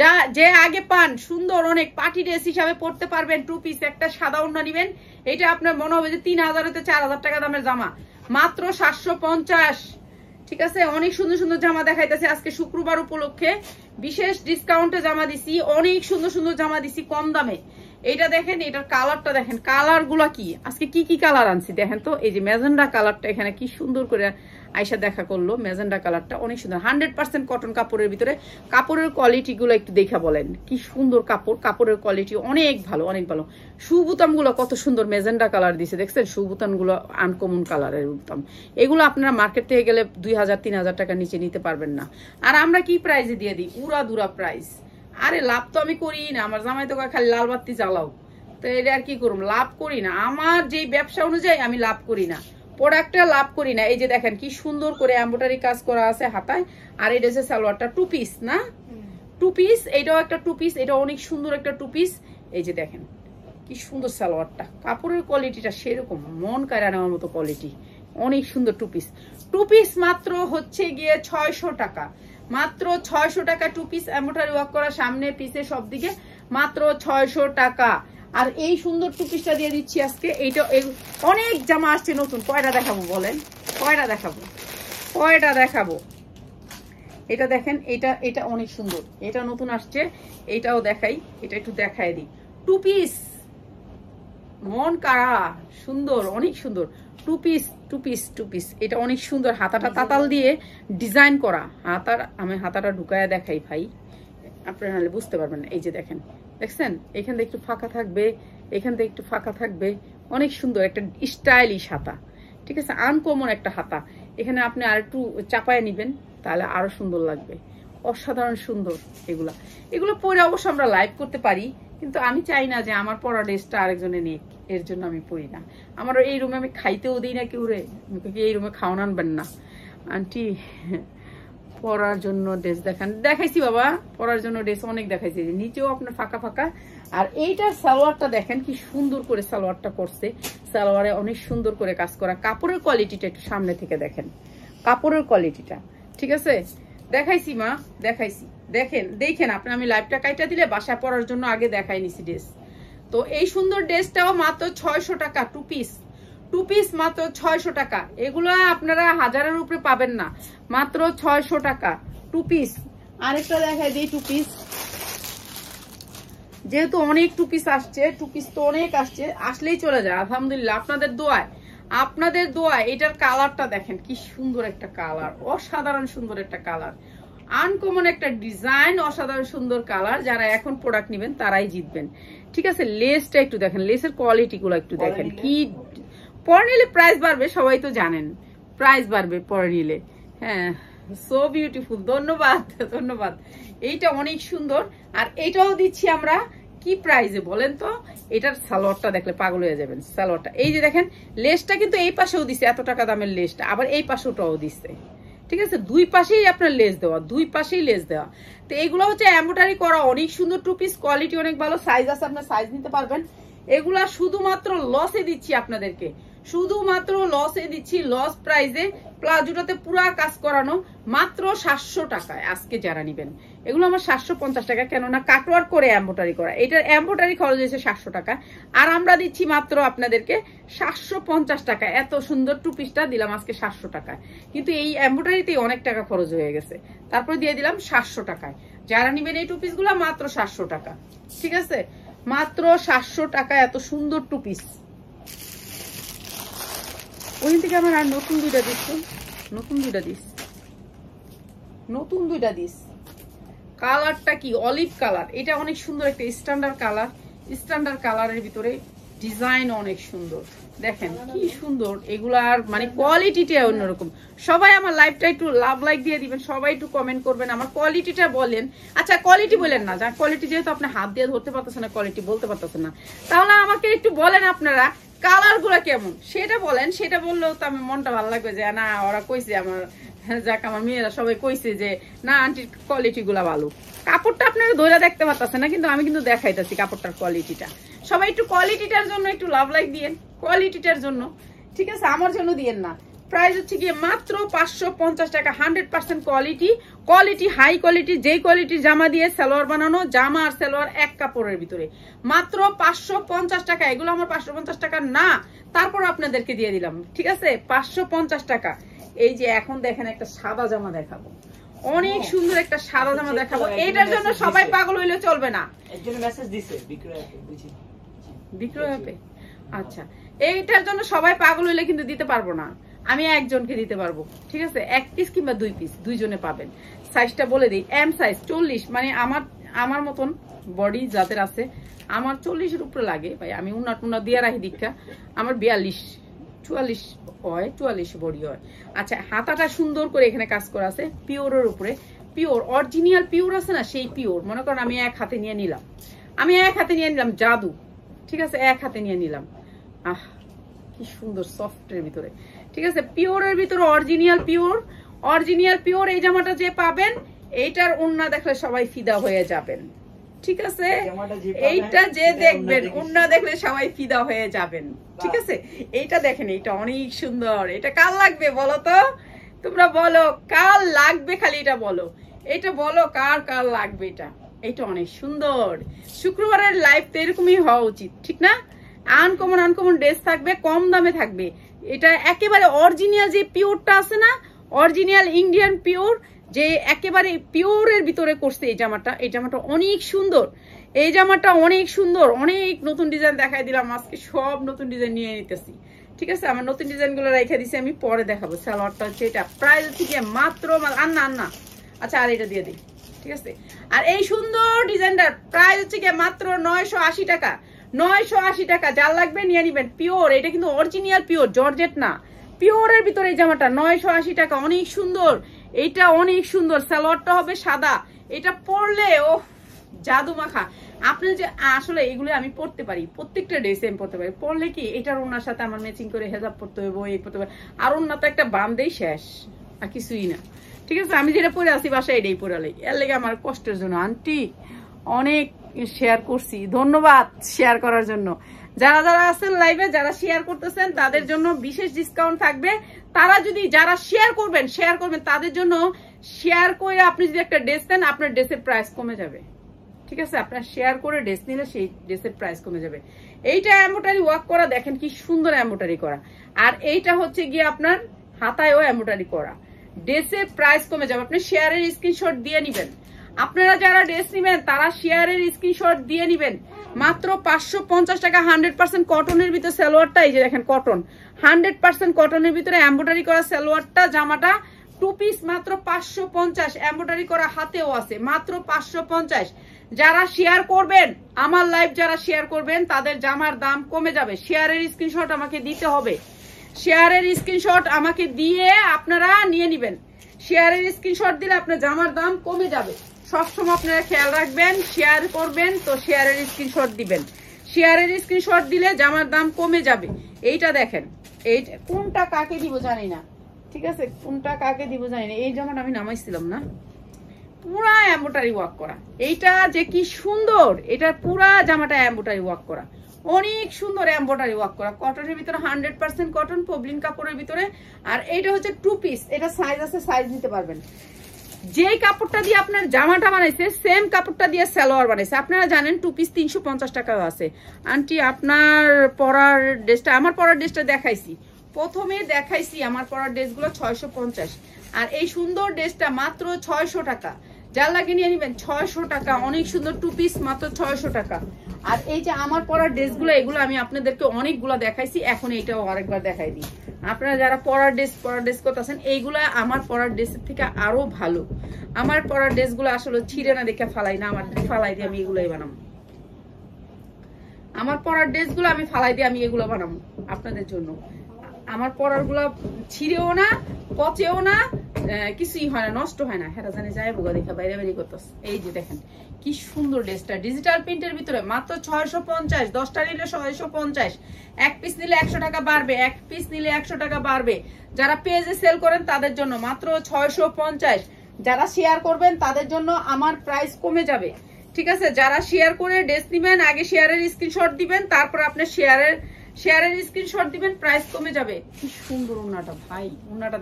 যা যে আগে পান সুন্দর অনেক পার্টি ড্রেস হিসাবে পড়তে পারবেন টু পিস একটা সাদা ওড়না নিবেন এটা আপনার মনে হবে যে তিন হাজার হতে চার হাজার টাকা দামের জামা মাত্র সাতশো পঞ্চাশ ঠিক আছে অনেক সুন্দর সুন্দর জামা দেখাইতেছে আজকে শুক্রবার উপলক্ষে বিশেষ ডিসকাউন্টে জামা দিছি অনেক সুন্দর সুন্দর জামা দিছি কম দামে এটা দেখেন এটার কালারটা দেখেন কালার গুলা কি আজকে কি কি কালার আনছি দেখেন তো এই যে মেজেন্ডা কালারটা এখানে কি সুন্দর করে আয়সা দেখা করলো মেজেন্ডা কালারটা অনেক সুন্দর হান্ড্রেড পার্সেন্ট কটন কাপড়ের ভিতরে কাপড়ের কোয়ালিটি গুলো একটু দেখা বলেন কি সুন্দর কাপড় কাপড়ের কোয়ালিটি অনেক ভালো অনেক ভালো সুবুতাম গুলো কত সুন্দর মেজেন্ডা কালার দিছে দেখছেন সুবুতাম গুলো আনকমন কালারের উত্তম এগুলো আপনারা মার্কেট থেকে গেলে দুই হাজার তিন হাজার টাকা নিচে নিতে পারবেন না আর আমরা কি প্রাইজে দিয়ে দিই উড়া দুরা প্রাইস আরে লাভ তো আমি করি না আমার জামাই তো খালি লাল বাতি চালাও তো এটা আর কি করুম লাভ করি না আমার যেই ব্যবসা অনুযায়ী আমি লাভ করি না প্রোডাক্টটা লাভ করি না এই যে দেখেন কি সুন্দর করে অ্যাম্বোটারি কাজ করা আছে হাতায় আর এটা হচ্ছে সালোয়ারটা টু পিস না টু পিস এটাও একটা টু পিস এটা অনেক সুন্দর একটা টু পিস এই যে দেখেন কি সুন্দর সালোয়ারটা কাপড়ের কোয়ালিটিটা সেরকম মন কায়রা নেওয়ার মতো কোয়ালিটি অনেক সুন্দর টু পিস টু পিস মাত্র হচ্ছে গিয়ে ছয়শো টাকা মাত্র ছয়শো টাকা টু পিস অ্যাম্বোটারি ওয়ার্ক করা সামনে পিসে সব দিকে মাত্র ছয়শো টাকা আর এই সুন্দর টুপিসটা দিয়ে দিচ্ছি আজকে এইটা অনেক জামা আসছে নতুন কয়টা দেখাবো বলেন কয়টা দেখাবো কয়টা দেখাবো এটা দেখেন এটা এটা অনেক সুন্দর এটা নতুন আসছে এটাও দেখাই এটা একটু দেখায় দিই টুপিস মন কারা সুন্দর অনেক সুন্দর টুপিস টুপিস টুপিস এটা অনেক সুন্দর হাতাটা তাতাল দিয়ে ডিজাইন করা হাতার আমি হাতাটা ঢুকায় দেখাই ভাই আপনারা নাহলে বুঝতে পারবেন এই যে দেখেন দেখছেন এখান থেকে একটু ফাঁকা থাকবে এখান থেকে একটু ফাঁকা থাকবে অনেক সুন্দর একটা স্টাইলিশ হাতা ঠিক আছে আনকমন একটা হাতা এখানে আপনি আর একটু চাপায় নেবেন তাহলে আরও সুন্দর লাগবে অসাধারণ সুন্দর এগুলা এগুলো পরে অবশ্য আমরা লাইভ করতে পারি কিন্তু আমি চাই না যে আমার পড়া ড্রেসটা আরেকজনে নেক এর জন্য আমি পরি না আমার এই রুমে আমি খাইতেও দিই না কেউ রে এই রুমে খাওয়ান আনবেন না আন্টি পরার জন্য ড্রেস দেখান দেখাইছি বাবা পরার জন্য ড্রেস অনেক দেখাইছি নিচেও আপনার ফাঁকা ফাঁকা আর এইটার সালোয়ারটা দেখেন কি সুন্দর করে সালোয়ারটা করছে সালোয়ারে অনেক সুন্দর করে কাজ করা কাপড়ের কোয়ালিটিটা একটু সামনে থেকে দেখেন কাপড়ের কোয়ালিটিটা ঠিক আছে দেখাইছি মা দেখাইছি দেখেন দেখেন আপনি আমি লাইভটা কাইটা দিলে বাসায় পরার জন্য আগে দেখাই নিছি ড্রেস তো এই সুন্দর ড্রেসটাও মাত্র ছয়শো টাকা টু পিস টু পিস মাত্র ছয়শো টাকা এগুলো আপনারা হাজারের উপরে পাবেন না মাত্র ছয়শো টাকা টু পিস আরেকটা দেখায় দিই টু পিস যেহেতু অনেক টু পিস আসছে টু পিস তো অনেক আসছে আসলেই চলে যায় আলহামদুলিল্লাহ আপনাদের দোয়ায় আপনাদের দোয়া এটার কালারটা দেখেন কি সুন্দর একটা কালার অসাধারণ সুন্দর একটা কালার আনকমন একটা ডিজাইন অসাধারণ সুন্দর কালার যারা এখন প্রোডাক্ট নেবেন তারাই জিতবেন ঠিক আছে লেসটা একটু দেখেন লেসের কোয়ালিটিগুলো একটু দেখেন কি পরে নিলে প্রাইস বাড়বে সবাই তো জানেন প্রাইস বাড়বে পরে নিলে হ্যাঁ সো বিউটিফুল ধন্যবাদ ধন্যবাদ এইটা অনেক সুন্দর আর এটাও দিচ্ছি আমরা কি প্রাইজে বলেন তো এটার সালোয়ারটা দেখলে পাগল হয়ে যাবেন সালোয়ারটা এই যে দেখেন লেসটা কিন্তু এই পাশেও দিচ্ছে এত টাকা দামের লেসটা আবার এই ওটাও দিচ্ছে ঠিক আছে দুই পাশেই আপনার লেস দেওয়া দুই পাশেই লেস দেওয়া তো এগুলো হচ্ছে অ্যাম্বোটারি করা অনেক সুন্দর টু পিস কোয়ালিটি অনেক ভালো সাইজ আছে আপনার সাইজ নিতে পারবেন এগুলা শুধুমাত্র লসে দিচ্ছি আপনাদেরকে শুধুমাত্র লসে দিচ্ছি লস প্রাইজে প্লাজোটাতে পুরা কাজ করানো মাত্র সাতশো টাকায় আজকে যারা নিবেন এগুলো আমার সাতশো পঞ্চাশ টাকা কেননা কাটওয়ার করে অ্যাম্বোটারি করা এটার অ্যাম্বোটারি খরচ হয়েছে সাতশো টাকা আর আমরা দিচ্ছি মাত্র আপনাদেরকে সাতশো পঞ্চাশ টাকা এত সুন্দর টু পিসটা দিলাম আজকে সাতশো টাকায় কিন্তু এই অ্যাম্বোটারিতেই অনেক টাকা খরচ হয়ে গেছে তারপরে দিয়ে দিলাম সাতশো টাকায় যারা নিবেন এই টু পিসগুলো মাত্র সাতশো টাকা ঠিক আছে মাত্র সাতশো টাকা এত সুন্দর টু পিস ওইখান থেকে আমার আর নতুন দুইটা দিস নতুন দুইটা দিস নতুন দুইটা দিস কালারটা কি অলিভ কালার এটা অনেক সুন্দর একটা স্ট্যান্ডার্ড কালার স্ট্যান্ডার্ড কালারের ভিতরে ডিজাইন অনেক সুন্দর দেখেন কি সুন্দর এগুলার মানে কোয়ালিটিটা অন্যরকম সবাই আমার লাইফটা একটু লাভ লাইক দিয়ে দিবেন সবাই একটু কমেন্ট করবেন আমার কোয়ালিটিটা বলেন আচ্ছা কোয়ালিটি বলেন না যা কোয়ালিটি যেহেতু আপনি হাত দিয়ে ধরতে পারতেছেন না কোয়ালিটি বলতে পারতেছেন না তাহলে আমাকে একটু বলেন আপনারা কালার গুলা কেমন সেটা বলেন সেটা বললেও তো আমি মনটা ভালো লাগবে যে না ওরা কইছে আমার যাক আমার মেয়েরা সবাই কইছে যে না আন্টির কোয়ালিটি গুলা ভালো কাপড়টা আপনারা ধরে দেখতে পারতেছে না কিন্তু আমি কিন্তু দেখাইতেছি কাপড়টার কোয়ালিটিটা সবাই একটু কোয়ালিটিটার জন্য একটু লাভ লাইক দিয়েন কোয়ালিটিটার জন্য ঠিক আছে আমার জন্য দিয়েন না প্রাইস হচ্ছে গিয়ে মাত্র পাঁচশো পঞ্চাশ টাকা hundred percent quality quality high quality যে কোয়ালিটির জামা দিয়ে সালোয়ার বানানো জামা আর সালোয়ার এক কাপড়ের ভিতরে মাত্র পাঁচশো পঞ্চাশ টাকা এগুলো আমার পাঁচশো পঞ্চাশ টাকা না তারপর আপনাদেরকে দিয়ে দিলাম ঠিক আছে পাঁচশো পঞ্চাশ টাকা এই যে এখন দেখেন একটা সাদা জামা দেখাবো অনেক সুন্দর একটা সাদা জামা দেখাবো এটার জন্য সবাই পাগল হইলে চলবে না বিক্রয় হবে আচ্ছা এইটার জন্য সবাই পাগল হইলে কিন্তু দিতে পারবো না আমি একজনকে দিতে পারবো ঠিক আছে এক পিস কিংবা দুই পিস দুইজনে পাবেন সাইজটা বলে দিই এম সাইজ চল্লিশ মানে আমার আমার মতন বডি যাদের আছে আমার চল্লিশের উপরে লাগে ভাই আমি উন্না টুনা দিয়ে রাখি দীক্ষা আমার বিয়াল্লিশ চুয়াল্লিশ হয় চুয়াল্লিশ বডি হয় আচ্ছা হাতাটা সুন্দর করে এখানে কাজ করা আছে পিওরের উপরে পিওর অরিজিনাল পিওর আছে না সেই পিওর মনে করেন আমি এক হাতে নিয়ে নিলাম আমি এক হাতে নিয়ে নিলাম জাদু ঠিক আছে এক হাতে নিয়ে নিলাম আহ কি সুন্দর সফটের ভিতরে ঠিক আছে পিওরের ভিতরে অরিজিনাল পিওর অরিজিনাল পিওর এই জামাটা যে পাবেন এইটার উন্না দেখলে সবাই ফিদা হয়ে যাবেন ঠিক আছে এইটা যে দেখবেন উন্না দেখলে সবাই ফিদা হয়ে যাবেন ঠিক আছে এইটা দেখেন এটা অনেক সুন্দর এটা কার লাগবে বলো তো তোমরা বলো কার লাগবে খালি এটা বলো এটা বলো কার কার লাগবে এটা এটা অনেক সুন্দর শুক্রবারের লাইফ তো এরকমই হওয়া উচিত ঠিক না আনকমন আনকমন ড্রেস থাকবে কম দামে থাকবে এটা একেবারে অরিজিনাল যে পিওরটা আছে না অরিজিনাল ইন্ডিয়ান পিওর যে একেবারে পিওরের ভিতরে করছে এই জামাটা এই জামাটা অনেক সুন্দর এই জামাটা অনেক সুন্দর অনেক নতুন ডিজাইন দেখাই দিলাম আজকে সব নতুন ডিজাইন নিয়ে নিতেছি ঠিক আছে আমার নতুন ডিজাইন গুলো রেখে দিছি আমি পরে দেখাবো সালোয়ারটা হচ্ছে এটা প্রাইস থেকে মাত্র আন্না আন্না আচ্ছা আর এটা দিয়ে দিই ঠিক আছে আর এই সুন্দর ডিজাইনটার প্রাইস হচ্ছে গিয়ে মাত্র নয়শো টাকা নয়শো আশি টাকা যার লাগবে নিয়ে নিবেন পিওর এটা কিন্তু অরিজিনাল পিওর জর্জেট না পিওরের ভিতরে এই জামাটা নয়শো আশি টাকা অনেক সুন্দর এইটা অনেক সুন্দর সালোয়ারটা হবে সাদা এটা পরলে ও জাদু মাখা আপনি যে আসলে এগুলো আমি পড়তে পারি প্রত্যেকটা ড্রেসে আমি পড়তে পারি পড়লে কি এটার ওনার সাথে আমার ম্যাচিং করে হেজাব পড়তে হবে এই পড়তে হবে আর ওনার তো একটা বান্ধেই শেষ আর কিছুই না ঠিক আছে আমি যেটা পরে আসি বাসায় এটাই পরে এর লেগে আমার কষ্টের জন্য আন্টি অনেক শেয়ার করছি ধন্যবাদ শেয়ার করার জন্য যারা যারা আছেন লাইভে যারা শেয়ার করতেছেন তাদের জন্য বিশেষ ডিসকাউন্ট থাকবে তারা যদি যারা শেয়ার করবেন শেয়ার করবেন তাদের জন্য শেয়ার করে আপনি যদি একটা ড্রেস দেন আপনার ড্রেসের প্রাইস কমে যাবে ঠিক আছে আপনার শেয়ার করে ড্রেস নিলে সেই ড্রেসের প্রাইস কমে যাবে এইটা অ্যাম্বোটারি ওয়ার্ক করা দেখেন কি সুন্দর অ্যাম্বোটারি করা আর এইটা হচ্ছে গিয়ে আপনার হাতায়ও অ্যাম্বোটারি করা ড্রেসের প্রাইস কমে যাবে আপনি শেয়ারের স্ক্রিনশট দিয়ে নেবেন আপনারা যারা ড্রেস নেবেন তারা শেয়ারের স্ক্রিনশট দিয়ে নেবেন মাত্র পাঁচশো পঞ্চাশ টাকা হান্ড্রেড পার্সেন্ট কটনের ভিতরে সালোয়ারটা এই যে দেখেন কটন হান্ড্রেড পার্সেন্ট কটনের ভিতরে এম্ব্রয়ডারি করা সালোয়ারটা জামাটা টু পিস মাত্র পাঁচশো পঞ্চাশ এম্ব্রয়ডারি করা হাতেও আছে মাত্র পাঁচশো পঞ্চাশ যারা শেয়ার করবেন আমার লাইভ যারা শেয়ার করবেন তাদের জামার দাম কমে যাবে শেয়ারের স্ক্রিনশট আমাকে দিতে হবে শেয়ারের স্ক্রিনশট আমাকে দিয়ে আপনারা নিয়ে নেবেন শেয়ারের স্ক্রিনশট দিলে আপনার জামার দাম কমে যাবে সবসময় আপনারা খেয়াল রাখবেন শেয়ার করবেন তো শেয়ারের স্ক্রিনশট দিবেন শেয়ারের স্ক্রিনশট দিলে জামার দাম কমে যাবে এইটা দেখেন এই কোনটা কাকে দিব জানি না ঠিক আছে কোনটা কাকে দিব জানি না এই জামাটা আমি নামাইছিলাম না পুরা অ্যাম্বোটারি ওয়াক করা এইটা যে কি সুন্দর এটা পুরা জামাটা অ্যাম্বোটারি ওয়ার্ক করা অনেক সুন্দর এম্বয়ডারি ওয়ার্ক করা কটনের ভিতরে হান্ড্রেড পার্সেন্ট কটন পবলিন কাপড়ের ভিতরে আর এটা হচ্ছে টু পিস এটা সাইজ আছে সাইজ নিতে পারবেন যেই কাপড়টা দিয়ে আপনার জামাটা বানাইছে সেম কাপড়টা দিয়ে সালোয়ার বানাইছে আপনারা জানেন টু পিস তিনশো পঞ্চাশ টাকাও আছে আন্টি আপনার পরার ড্রেসটা আমার পরার ড্রেসটা দেখাইছি প্রথমে দেখাইছি আমার পরার ড্রেসগুলো ছয়শো পঞ্চাশ আর এই সুন্দর ড্রেসটা মাত্র ছয়শো টাকা যার লাগে নিয়ে নেবেন ছয়শো টাকা অনেক সুন্দর টু পিস মাত্র ছয়শো টাকা আর এই যে আমার পরার ড্রেসগুলো এগুলো আমি আপনাদেরকে অনেকগুলো দেখাইছি এখন এটাও আরেকবার দেখাই দিই আপনারা যারা পড়ার ড্রেস পড়ার ড্রেস আছেন এইগুলা আমার পরার ড্রেসের থেকে আরো ভালো আমার পড়ার ড্রেসগুলো আসলে ছিঁড়ে না দেখে ফালাই না আমার ফালাই দিয়ে আমি এগুলোই বানাবো আমার পড়ার ড্রেসগুলো আমি ফালাই দিয়ে আমি এগুলো বানাবো আপনাদের জন্য আমার গুলা ছিঁড়েও না পচেও না কিছুই হয় না নষ্ট হয় না হেরা জানি যাই বোগা দেখা বাইরে বাইরে করতেস এই যে দেখেন কি সুন্দর ড্রেসটা ডিজিটাল প্রিন্টের ভিতরে মাত্র ছয়শো পঞ্চাশ দশটা নিলে ছয়শো পঞ্চাশ এক পিস নিলে একশো টাকা বাড়বে এক পিস নিলে একশো টাকা বাড়বে যারা পেজে সেল করেন তাদের জন্য মাত্র ছয়শো পঞ্চাশ যারা শেয়ার করবেন তাদের জন্য আমার প্রাইস কমে যাবে ঠিক আছে যারা শেয়ার করে ড্রেস নেবেন আগে শেয়ারের স্ক্রিনশট দিবেন তারপর আপনার শেয়ারের শেয়ারের স্ক্রিনশট দিবেন প্রাইস কমে যাবে কি সুন্দর ভাই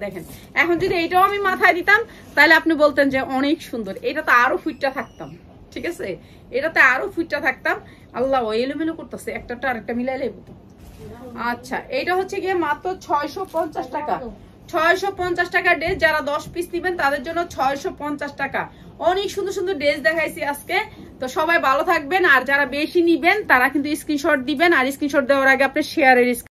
দেখেন এখন যদি আমি মাথায় দিতাম তাহলে আপনি বলতেন যে অনেক সুন্দর এটা তো আরো ফুটটা থাকতাম ঠিক আছে এটাতে আরো ফুটটা থাকতাম আল্লাহ এলোমেলো করতেছে একটা আরেকটা মিলাই লেবো আচ্ছা এটা হচ্ছে গিয়ে মাত্র ছয়শো টাকা ছয়শো পঞ্চাশ টাকা ড্রেস যারা দশ পিস নেবেন তাদের জন্য ছয়শো পঞ্চাশ টাকা অনেক সুন্দর সুন্দর ড্রেস দেখাইছি আজকে তো সবাই ভালো থাকবেন আর যারা বেশি নিবেন তারা কিন্তু স্ক্রিনশট দিবেন আর স্ক্রিনশট দেওয়ার আগে আপনি শেয়ারের